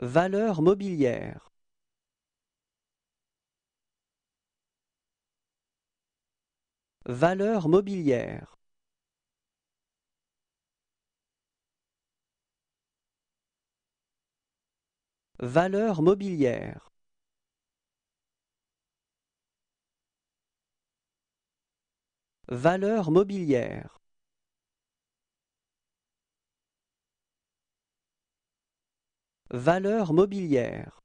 Valeur mobilière. Valeur mobilière. Valeur mobilière. Valeur mobilière. Valeurs mobilières